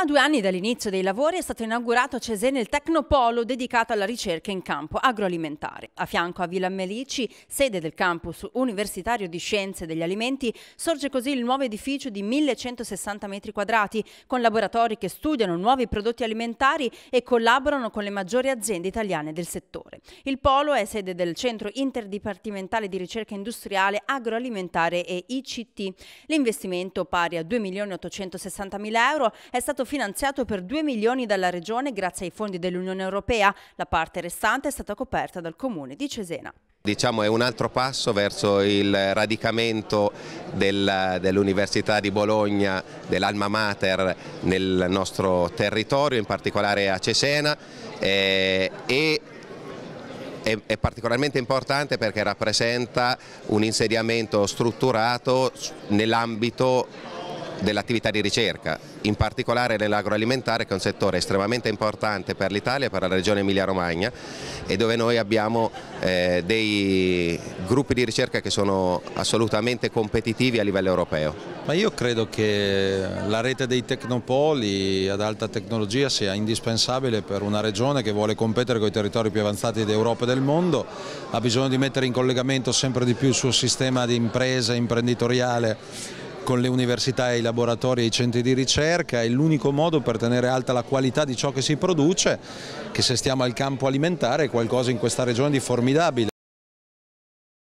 A due anni dall'inizio dei lavori è stato inaugurato a Cesena il Tecnopolo dedicato alla ricerca in campo agroalimentare. A fianco a Villa Melici, sede del campus universitario di scienze degli alimenti, sorge così il nuovo edificio di 1160 metri quadrati, con laboratori che studiano nuovi prodotti alimentari e collaborano con le maggiori aziende italiane del settore. Il Polo è sede del Centro Interdipartimentale di Ricerca Industriale, Agroalimentare e ICT. L'investimento pari a 2.860.000 euro è stato finanziato per 2 milioni dalla Regione grazie ai fondi dell'Unione Europea. La parte restante è stata coperta dal Comune di Cesena. Diciamo è un altro passo verso il radicamento del, dell'Università di Bologna, dell'Alma Mater nel nostro territorio, in particolare a Cesena eh, e è, particolarmente importante perché rappresenta un insediamento strutturato nell'ambito dell'attività di ricerca, in particolare nell'agroalimentare che è un settore estremamente importante per l'Italia e per la regione Emilia-Romagna e dove noi abbiamo eh, dei gruppi di ricerca che sono assolutamente competitivi a livello europeo. Ma io credo che la rete dei tecnopoli ad alta tecnologia sia indispensabile per una regione che vuole competere con i territori più avanzati d'Europa e del mondo, ha bisogno di mettere in collegamento sempre di più il suo sistema di impresa imprenditoriale con le università, e i laboratori e i centri di ricerca, è l'unico modo per tenere alta la qualità di ciò che si produce, che se stiamo al campo alimentare è qualcosa in questa regione di formidabile.